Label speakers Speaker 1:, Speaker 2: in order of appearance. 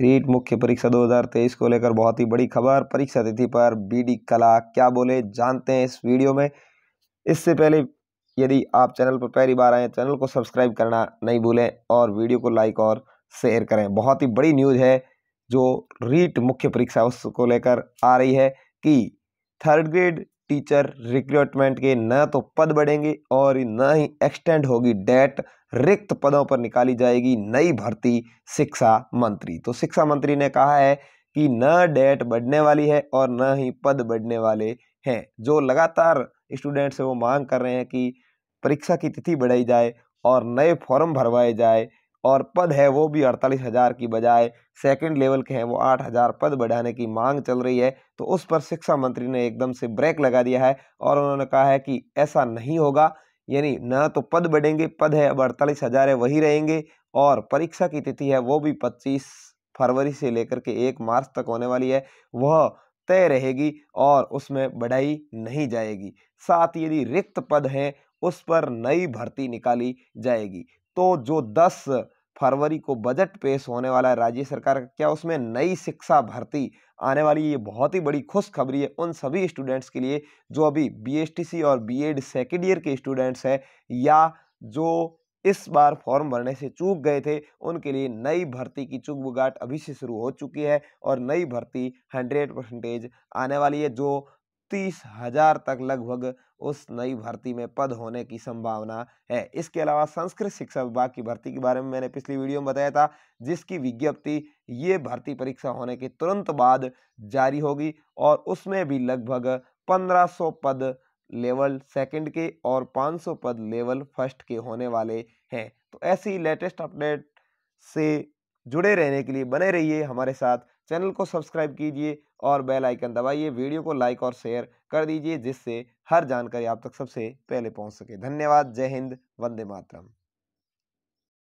Speaker 1: रीट मुख्य परीक्षा 2023 को लेकर बहुत ही बड़ी खबर परीक्षा तिथि पर बीडी कला क्या बोले जानते हैं इस वीडियो में इससे पहले यदि आप चैनल पर पहली बार आए चैनल को सब्सक्राइब करना नहीं भूलें और वीडियो को लाइक और शेयर करें बहुत ही बड़ी न्यूज़ है जो रीट मुख्य परीक्षा उसको लेकर आ रही है कि थर्ड ग्रेड टीचर रिक्रूटमेंट के न तो पद बढ़ेंगे और न ही एक्सटेंड होगी डेट रिक्त पदों पर निकाली जाएगी नई भर्ती शिक्षा मंत्री तो शिक्षा मंत्री ने कहा है कि न डेट बढ़ने वाली है और न ही पद बढ़ने वाले हैं जो लगातार स्टूडेंट से वो मांग कर रहे हैं कि परीक्षा की तिथि बढ़ाई जाए और नए फॉर्म भरवाए जाए और पद है वो भी अड़तालीस हज़ार की बजाय सेकंड लेवल के हैं वो आठ हज़ार पद बढ़ाने की मांग चल रही है तो उस पर शिक्षा मंत्री ने एकदम से ब्रेक लगा दिया है और उन्होंने कहा है कि ऐसा नहीं होगा यानी न तो पद बढ़ेंगे पद है अब अड़तालीस हज़ार है वही रहेंगे और परीक्षा की तिथि है वो भी पच्चीस फरवरी से लेकर के एक मार्च तक होने वाली है वह तय रहेगी और उसमें बढ़ाई नहीं जाएगी साथ यदि रिक्त पद हैं उस पर नई भर्ती निकाली जाएगी तो जो दस फरवरी को बजट पेश होने वाला है राज्य सरकार का क्या उसमें नई शिक्षा भर्ती आने वाली ये बहुत ही बड़ी खुशखबरी है उन सभी स्टूडेंट्स के लिए जो अभी बीएसटीसी और बीएड सेकेंड ईयर के स्टूडेंट्स हैं या जो इस बार फॉर्म भरने से चूक गए थे उनके लिए नई भर्ती की चुगबुगाट अभी से शुरू हो चुकी है और नई भर्ती हंड्रेड परसेंटेज आने वाली है जो तीस हजार तक लगभग उस नई भर्ती में पद होने की संभावना है इसके अलावा संस्कृत शिक्षा विभाग की भर्ती के बारे में मैंने पिछली वीडियो में बताया था जिसकी विज्ञप्ति ये भर्ती परीक्षा होने के तुरंत बाद जारी होगी और उसमें भी लगभग 1500 पद लेवल सेकंड के और 500 पद लेवल फर्स्ट के होने वाले हैं तो ऐसी लेटेस्ट अपडेट से जुड़े रहने के लिए बने रहिए हमारे साथ चैनल को सब्सक्राइब कीजिए और बेल आइकन दबाइए वीडियो को लाइक और शेयर कर दीजिए जिससे हर जानकारी आप तक सबसे पहले पहुंच सके धन्यवाद जय हिंद वंदे मातरम